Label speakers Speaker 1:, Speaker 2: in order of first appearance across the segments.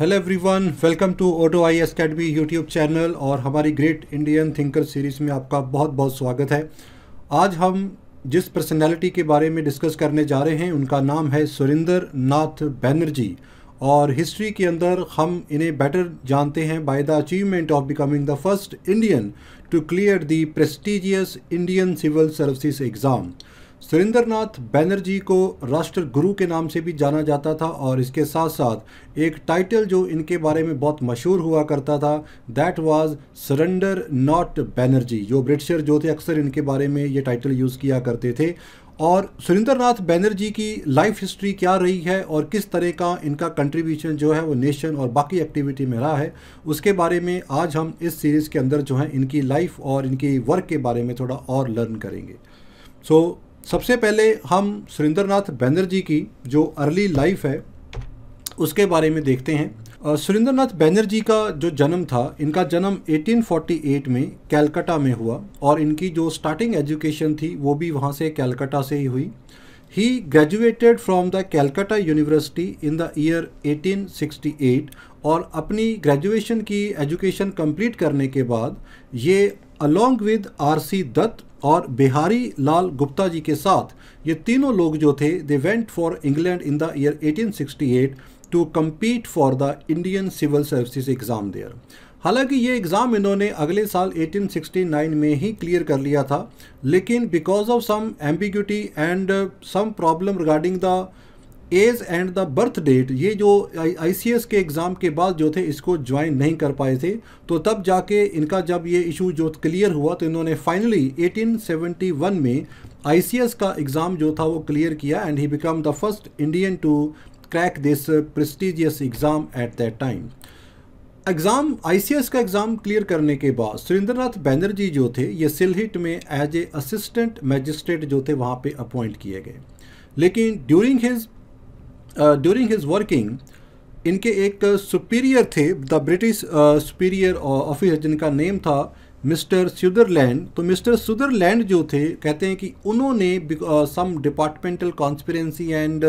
Speaker 1: Hello everyone welcome to auto I S academy YouTube channel और हमारी great Indian thinker series में आपका बहुत बहुत स्वागत है आज हम जिस पर्सनैलिटी के बारे में डिस्कस करने जा रहे हैं उनका नाम है सुरेंद्र नाथ बैनर्जी और हिस्ट्री के अंदर हम इन्हें बेटर जानते हैं by the achievement of becoming the first Indian to clear the prestigious Indian civil services exam Surendra Nath Banerjee को राष्ट्र गुरु के नाम से भी जाना जाता था और इसके साथ साथ एक टाइटल जो इनके बारे में बहुत मशहूर हुआ करता था that was surrender not Banerjee जो ब्रिटिशर जो थे अक्सर इनके बारे में ये टाइटल यूज़ किया करते थे और सुरेंद्र नाथ बैनर्जी की लाइफ हिस्ट्री क्या रही है और किस तरह का इनका कंट्रीब्यूशन जो है वो नेशन और बाकी एक्टिविटी में रहा है उसके बारे में आज हम इस सीरीज़ के अंदर जो है इनकी लाइफ और इनकी वर्क के बारे में थोड़ा और लर्न करेंगे सो so, सबसे पहले हम सुरेंद्रनाथ बैनर्जी की जो अर्ली लाइफ है उसके बारे में देखते हैं सुरेंद्रनाथ बैनर्जी का जो जन्म था इनका जन्म 1848 में कैलकाटा में हुआ और इनकी जो स्टार्टिंग एजुकेशन थी वो भी वहाँ से कैलकाटा से ही हुई ही graduated from the Calcutta university in the year 1868 और अपनी ग्रेजुएशन की एजुकेशन कंप्लीट करने के बाद ये along with R C Dutt और बिहारी लाल गुप्ता जी के साथ ये तीनों लोग जो थे they went for England in the year 1868 to compete for the Indian civil services exam there हालांकि ये एग्ज़ाम इन्होंने अगले साल 1869 में ही क्लियर कर लिया था लेकिन because of some ambiguity and some problem regarding the age and the birth date ये जो आई के एग्ज़ाम के बाद जो थे इसको ज्वाइन नहीं कर पाए थे तो तब जाके इनका जब ये इशू जो क्लियर हुआ तो इन्होंने फाइनली 1871 में आई का एग्ज़ाम जो था वो क्लियर किया and he become the first Indian to crack this prestigious exam at that time exam आई का एग्ज़ाम क्लियर करने के बाद सुरेंद्रनाथ बैनर्जी जो थे ये सिलहिट में एज ए असिस्टेंट मैजिस्ट्रेट जो थे वहाँ पर अपॉइंट किए गए लेकिन during his during his working इनके एक सुपीरियर थे द ब्रिटिश सुपीरियर ऑफिसर जिनका नेम था मिस्टर सुदरलैंड तो मिस्टर सुदरलैंड जो थे कहते हैं कि उन्होंने सम डिपार्टमेंटल कॉन्स्परेंसी एंड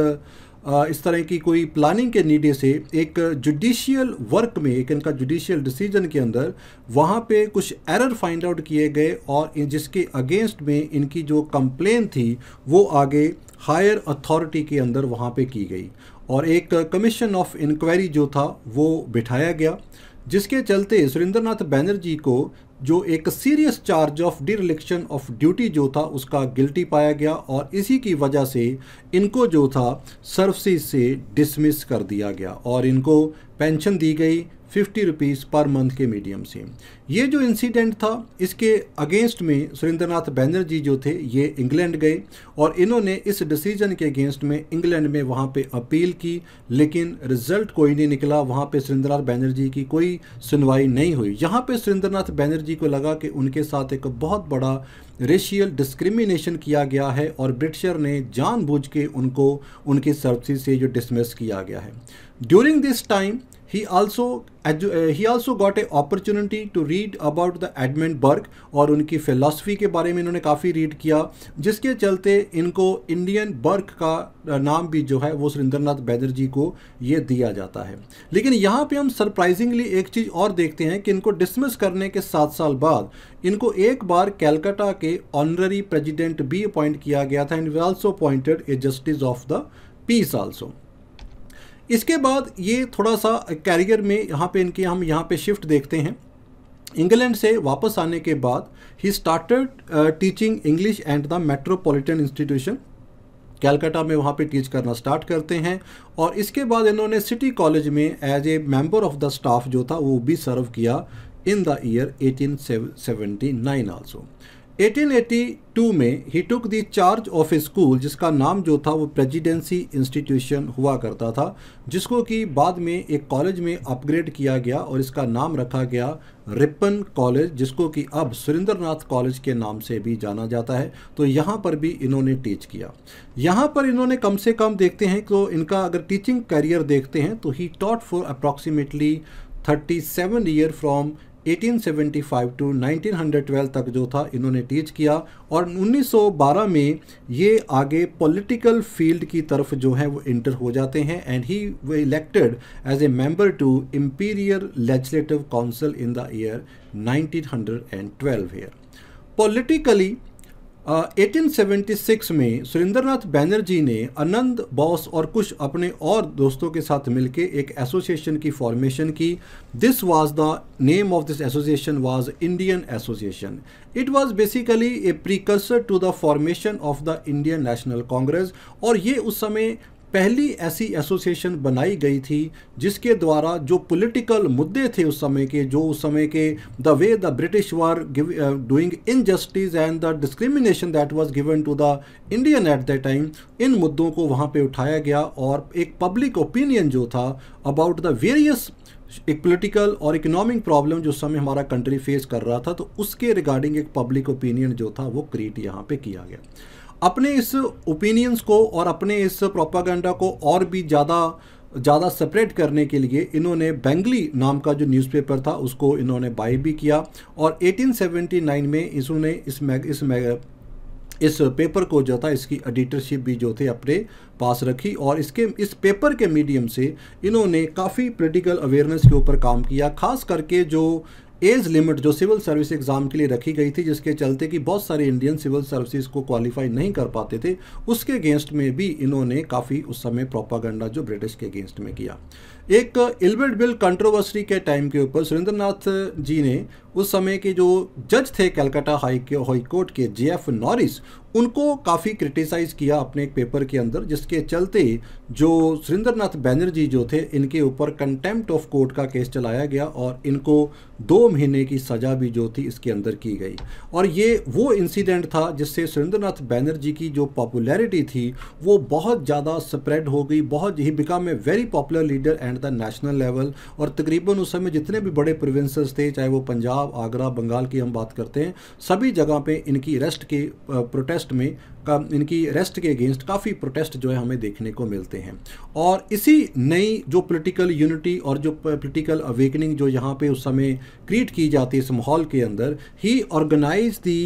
Speaker 1: इस तरह की कोई प्लानिंग के नीडे से एक जुडिशियल वर्क में एक इनका जुडिशियल डिसीजन के अंदर वहाँ पे कुछ एरर फाइंड आउट किए गए और जिसके अगेंस्ट में इनकी जो कंप्लेन थी वो आगे हायर अथॉरिटी के अंदर वहाँ पे की गई और एक कमीशन ऑफ इंक्वायरी जो था वो बिठाया गया जिसके चलते सुरेंद्रनाथ बैनर्जी को जो एक serious charge of dereliction of duty जो था उसका गिल्टी पाया गया और इसी की वजह से इनको जो था सर्विस से डिसमिस कर दिया गया और इनको पेंशन दी गई फिफ्टी रुपीज़ पर मंथ के मीडियम से ये जो इंसिडेंट था इसके अगेंस्ट में सुरेंद्रनाथ बैनर्जी जो थे ये इंग्लैंड गए और इन्होंने इस डिसीजन के अगेंस्ट में इंग्लैंड में वहाँ पे अपील की लेकिन रिजल्ट कोई नहीं निकला वहाँ पे सुरेंद्रनाथ बैनर्जी की कोई सुनवाई नहीं हुई यहाँ पे सुरेंद्रनाथ बैनर्जी को लगा कि उनके साथ एक बहुत बड़ा रेशियल डिस्क्रिमिनेशन किया गया है और ब्रिटिशर ने जानबूझ के उनको उनकी सर्विस से जो डिसमिस किया गया है During this time, he also uh, he also got a opportunity to read about the Edmund Burke और उनकी फ़िलासफ़ी के बारे में इन्होंने काफ़ी रीड किया जिसके चलते इनको इंडियन बर्ग का नाम भी जो है वो सुरेंद्रनाथ बैनर्जी को ये दिया जाता है लेकिन यहाँ पे हम सरप्राइजिंगली एक चीज़ और देखते हैं कि इनको डिसमिस करने के सात साल बाद इनको एक बार कैलकाटा के ऑनररी प्रेजिडेंट भी अपॉइंट किया गया था and also appointed a justice of the peace also इसके बाद ये थोड़ा सा कैरियर में यहाँ पे इनके हम यहाँ पे शिफ्ट देखते हैं इंग्लैंड से वापस आने के बाद ही started teaching English and the metropolitan institution Calcutta में वहाँ पे टीच करना स्टार्ट करते हैं और इसके बाद इन्होंने सिटी कॉलेज में as a member of the staff जो था वो भी सर्व किया इन द ईयर 1879 आल्सो 1882 में ही took the charge of a school जिसका नाम जो था वो प्रेजिडेंसी इंस्टीट्यूशन हुआ करता था जिसको कि बाद में एक कॉलेज में अपग्रेड किया गया और इसका नाम रखा गया रिपन कॉलेज जिसको कि अब सुरेंद्र कॉलेज के नाम से भी जाना जाता है तो यहाँ पर भी इन्होंने टीच किया यहाँ पर इन्होंने कम से कम देखते हैं तो इनका अगर टीचिंग करियर देखते हैं तो ही taught for approximately 37 year from 1875 to 1912 तक जो था इन्होंने टीच किया और 1912 में ये आगे पॉलिटिकल फील्ड की तरफ जो है वो इंटर हो जाते हैं and he was elected as a member to imperial legislative council in the year 1912 year politically 1876 में सुरेंद्रनाथ बैनर्जी ने आनंद बॉस और कुछ अपने और दोस्तों के साथ मिलकर एक एसोसिएशन की फॉर्मेशन की this was the name of this association was Indian association it was basically a precursor to the formation of the Indian National Congress और ये उस समय पहली ऐसी एसोसिएशन बनाई गई थी जिसके द्वारा जो पॉलिटिकल मुद्दे थे उस समय के जो उस समय के the way the British were doing injustice and the discrimination that was given to the Indian at the time इन मुद्दों को वहाँ पे उठाया गया और एक पब्लिक ओपिनियन जो था अबाउट द वेरियस एक पॉलिटिकल और इकोनॉमिक प्रॉब्लम जो समय हमारा कंट्री फेस कर रहा था तो उसके रिगार्डिंग एक पब्लिक ओपिनियन जो था वो क्रिएट यहाँ पे किया गया अपने इस ओपिनियंस को और अपने इस प्रोपागेंडा को और भी ज़्यादा ज़्यादा सेपरेट करने के लिए इन्होंने बेंगली नाम का जो न्यूज़पेपर था उसको इन्होंने बाई भी किया और 1879 में इसने इस मैग इस मैग इस पेपर को जो था इसकी एडिटरशिप भी जो थे अपने पास रखी और इसके इस पेपर के मीडियम से इन्होंने काफ़ी पॉलिटिकल अवेयरनेस के ऊपर काम किया खास करके जो एज लिमिट जो सिविल सर्विस एग्ज़ाम के लिए रखी गई थी जिसके चलते कि बहुत सारे इंडियन सिविल सर्विसेज को क्वालिफाई नहीं कर पाते थे उसके अगेंस्ट में भी इन्होंने काफ़ी उस समय प्रोपागेंडा जो ब्रिटिश के अगेंस्ट में किया एक एल्बर्ट बिल कंट्रोवर्सी के टाइम के ऊपर सुरेंद्र नाथ जी ने उस समय के जो जज थे कलकत्ता हाई के हाई कोर्ट के जे एफ नॉरिस उनको काफ़ी क्रिटिसाइज़ किया अपने एक पेपर के अंदर जिसके चलते जो सुरेंद्र नाथ बैनर्जी जो थे इनके ऊपर कंटेम्प्ट ऑफ कोर्ट का केस चलाया गया और इनको दो महीने की सज़ा भी जो थी इसके अंदर की गई और ये वो इंसिडेंट था जिससे सुरेंद्र नाथ बैनर्जी की जो पॉपुलैरिटी थी वो बहुत ज़्यादा स्प्रेड हो गई बहुत ही become a very popular leader and at the national level और तकरीबन उस समय जितने भी बड़े प्रोविंसेस थे चाहे वो पंजाब आगरा बंगाल की हम बात करते हैं सभी जगह पे इनकी अरेस्ट के प्रोटेस्ट में का इनकी अरेस्ट के अगेंस्ट काफ़ी प्रोटेस्ट जो है हमें देखने को मिलते हैं और इसी नई जो पॉलिटिकल यूनिटी और जो पॉलिटिकल अवेकनिंग जो यहाँ पे उस समय क्रिएट की जाती है इस माहौल के अंदर ही organise the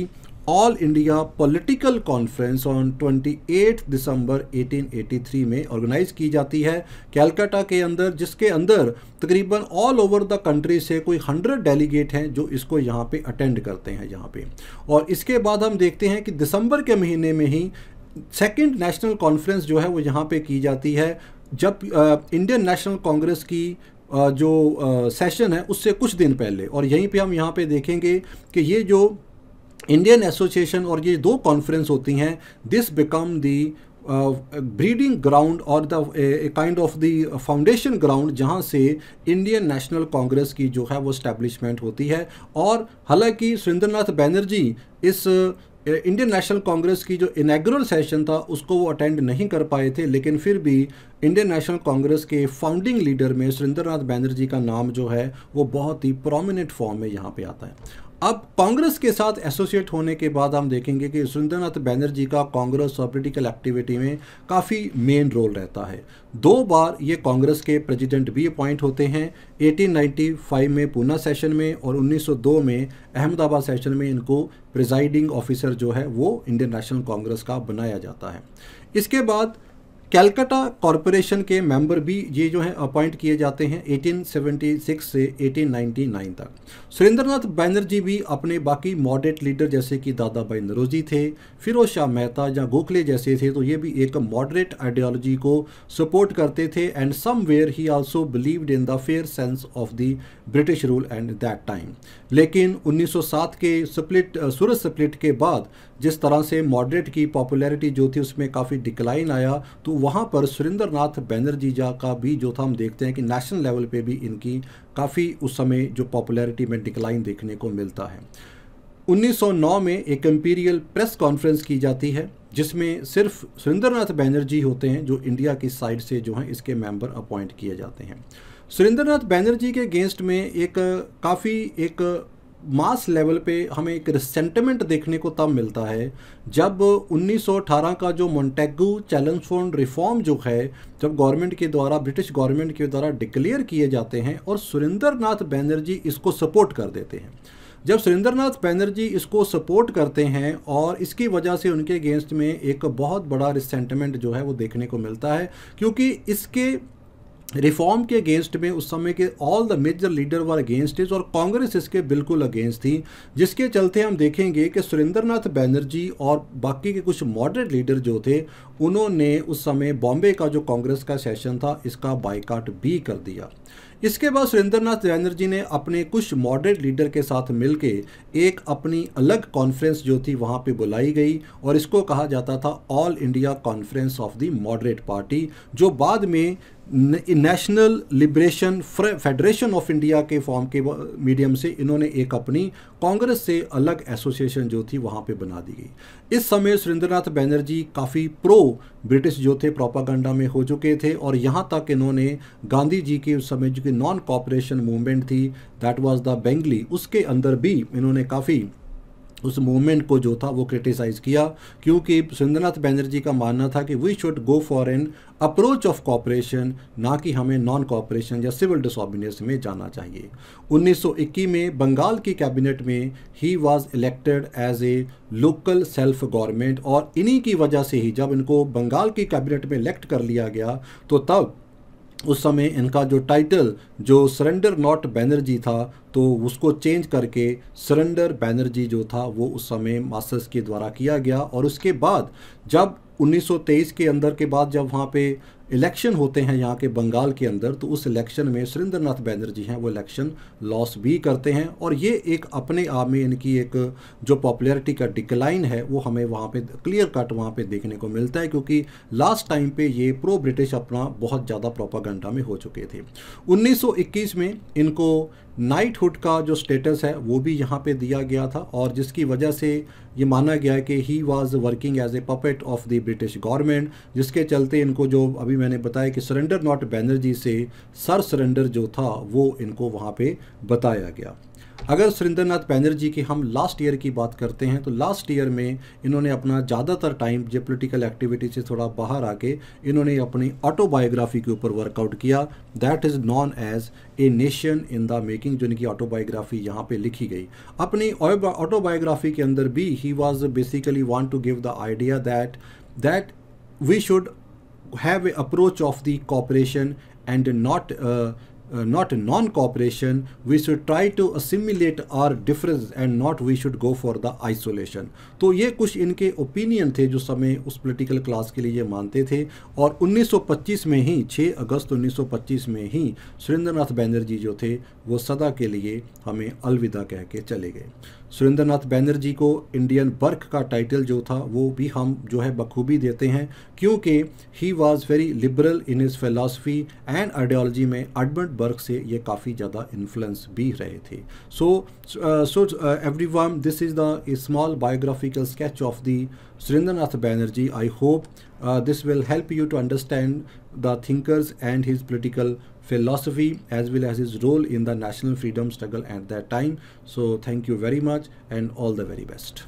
Speaker 1: All India political conference on 28 December 1883 में ऑर्गेनाइज की जाती है कैलकाटा के अंदर जिसके अंदर तकरीबन ऑल ओवर द कंट्री से कोई हंड्रेड डेलीगेट हैं जो इसको यहाँ पे अटेंड करते हैं यहाँ पे और इसके बाद हम देखते हैं कि दिसंबर के महीने में ही सेकेंड नेशनल कॉन्फ्रेंस जो है वो यहाँ पर की जाती है जब इंडियन नेशनल कांग्रेस की आ, जो सेशन है उससे कुछ दिन पहले और यहीं पर हम यहाँ पर देखेंगे कि ये जो इंडियन एसोसिएशन और ये दो कॉन्फ्रेंस होती हैं this become the breeding ground और the kind of the foundation ground जहाँ से इंडियन नेशनल कांग्रेस की जो है वो स्टैब्लिशमेंट होती है और हालांकि सुरेंद्रनाथ बैनर्जी इस इंडियन नेशनल कांग्रेस की जो इनेग्रल सेशन था उसको वो अटेंड नहीं कर पाए थे लेकिन फिर भी इंडियन नेशनल कांग्रेस के फाउंडिंग लीडर में सुरेंद्रनाथ बैनर्जी का नाम जो है वो बहुत ही प्रोमिनेंट फॉर्म में यहाँ पे आता है अब कांग्रेस के साथ एसोसिएट होने के बाद हम देखेंगे कि सुरेंद्रनाथ बैनर्जी का कांग्रेस और पोलिटिकल एक्टिविटी में काफ़ी मेन रोल रहता है दो बार ये कांग्रेस के प्रेसिडेंट भी अपॉइंट होते हैं 1895 में पूना सेशन में और 1902 में अहमदाबाद सेशन में इनको प्रिजाइडिंग ऑफिसर जो है वो इंडियन नेशनल कांग्रेस का बनाया जाता है इसके बाद कैलकाटा कॉरपोरेशन के मेंबर भी ये जो हैं अपॉइंट किए जाते हैं 1876 से 1899 तक सुरेंद्रनाथ बैनर्जी भी अपने बाकी मॉडरेट लीडर जैसे कि दादा भाई नरोजी थे फिरोज शाह मेहता या गोखले जैसे थे तो ये भी एक मॉडरेट आइडियोलॉजी को सपोर्ट करते थे and somewhere he also believed in the fair sense of the British rule and that time लेकिन उन्नीस के स्प्लिट सूरज स्प्लिट के बाद जिस तरह से मॉडरेट की पॉपुलैरिटी जो थी उसमें काफ़ी डिक्लाइन आया तो वहाँ पर सुरेंद्र नाथ बैनर्जी जा का भी जो था हम देखते हैं कि नेशनल लेवल पे भी इनकी काफ़ी उस समय जो पॉपुलैरिटी में डिक्लाइन देखने को मिलता है 1909 में एक एम्पीरियल प्रेस कॉन्फ्रेंस की जाती है जिसमें सिर्फ सुरेंद्र नाथ बैनर्जी होते हैं जो इंडिया की साइड से जो हैं इसके मेम्बर अपॉइंट किए जाते हैं सुरेंद्रनाथ बैनर्जी के अगेंस्ट में एक काफ़ी एक मास लेवल पे हमें एक रिसेंटमेंट देखने को तब मिलता है जब 1918 का जो मोन्टेगू चैलेंज फोन रिफॉर्म जो है जब गवर्नमेंट के द्वारा ब्रिटिश गवर्नमेंट के द्वारा डिक्लेयर किए जाते हैं और सुरेंद्र नाथ बैनर्जी इसको सपोर्ट कर देते हैं जब सुरेंद्र नाथ बैनर्जी इसको सपोर्ट करते हैं और इसकी वजह से उनके अगेंस्ट में एक बहुत बड़ा रिसेंटमेंट जो है वो देखने को मिलता है क्योंकि इसके रिफॉर्म के अगेंस्ट में उस समय के all the major leader were against is और कांग्रेस इसके बिल्कुल अगेंस्ट थी जिसके चलते हम देखेंगे कि सुरेंद्र नाथ बैनर्जी और बाकी के कुछ मॉडरेट लीडर जो थे उन्होंने उस समय बॉम्बे का जो कांग्रेस का सेशन था इसका बाइकाट भी कर दिया इसके बाद सुरेंद्र नाथ बैनर्जी ने अपने कुछ मॉडरेट लीडर के साथ मिलकर एक अपनी अलग कॉन्फ्रेंस जो थी वहाँ पर बुलाई गई और इसको कहा जाता था All India conference of the moderate party जो बाद में national liberation federation of India के फॉर्म के मीडियम से इन्होंने एक अपनी कांग्रेस से अलग एसोसिएशन जो थी वहाँ पे बना दी गई इस समय सुरेंद्रनाथ बैनर्जी काफ़ी प्रो ब्रिटिश जो थे प्रोपागंडा में हो चुके थे और यहाँ तक इन्होंने गांधी जी के उस समय जो कि नॉन कॉपरेशन मूवमेंट थी दैट वाज द बेंगली उसके अंदर भी इन्होंने काफ़ी उस मूवमेंट को जो था वो क्रिटिसाइज़ किया क्योंकि सुरेंद्रनाथ बैनर्जी का मानना था कि we should go for an approach of cooperation ना कि हमें नॉन कॉपरेशन या सिविल डिसऑबिनेस में जाना चाहिए 1921 में बंगाल की कैबिनेट में he was elected as a local self government और इन्हीं की वजह से ही जब इनको बंगाल की कैबिनेट में इलेक्ट कर लिया गया तो तब उस समय इनका जो टाइटल जो सरेंडर नॉट बैनर्जी था तो उसको चेंज करके सरेंडर बैनर्जी जो था वो उस समय मास्टर्स के द्वारा किया गया और उसके बाद जब 1923 के अंदर के बाद जब वहाँ पे इलेक्शन होते हैं यहाँ के बंगाल के अंदर तो उस इलेक्शन में सुरेंद्र नाथ बैनर्जी हैं वो इलेक्शन लॉस भी करते हैं और ये एक अपने आप में इनकी एक जो पॉपुलैरिटी का डिक्लाइन है वो हमें वहाँ पे क्लियर कट वहाँ पे देखने को मिलता है क्योंकि लास्ट टाइम पे ये प्रो ब्रिटिश अपना बहुत ज़्यादा प्रोपागंडा में हो चुके थे उन्नीस में इनको नाइटहुड का जो स्टेटस है वो भी यहाँ पे दिया गया था और जिसकी वजह से ये माना गया कि he was working as a puppet of the British government जिसके चलते इनको जो अभी अभी मैंने बताया कि सरेंडर नॉट बैनर्जी से सर सरेंडर जो था वो इनको वहाँ पे बताया गया अगर सुरेंद्र नाथ बैनर्जी की हम लास्ट ईयर की बात करते हैं तो लास्ट ईयर में इन्होंने अपना ज़्यादातर टाइम जो पोलिटिकल एक्टिविटी से थोड़ा बाहर आके इन्होंने अपनी ऑटोबायोग्राफी के ऊपर वर्कआउट किया that is known as a nation in the making जो इनकी ऑटोबायोग्राफी यहाँ पे लिखी गई अपनी ऑटोबायोग्राफी के अंदर भी he was basically want to give the idea that that we should have an approach of the cooperation and not uh, uh, not non-cooperation we should try to assimilate our differences and not we should go for the isolation तो ये कुछ इनके opinion थे जो समय उस political class के लिए ये मानते थे और 1925 में ही 6 अगस्त 1925 में ही सुरेंद्र नाथ बैनर्जी जो थे वो सदा के लिए हमें अलविदा कह के चले गए सुरेंद्र नाथ बैनर्जी को इंडियन बर्क का टाइटल जो था वो भी हम जो है बखूबी देते हैं क्योंकि he was very liberal in his philosophy and ideology में अडमंड बर्क से ये काफ़ी ज़्यादा इन्फ्लुएंस भी रहे थे so so everyone this is the small biographical sketch of the Surendra Nath Banerjee I hope this will help you to understand the thinkers and his political philosophy as well as his role in the national freedom struggle at that time. So thank you very much and all the very best.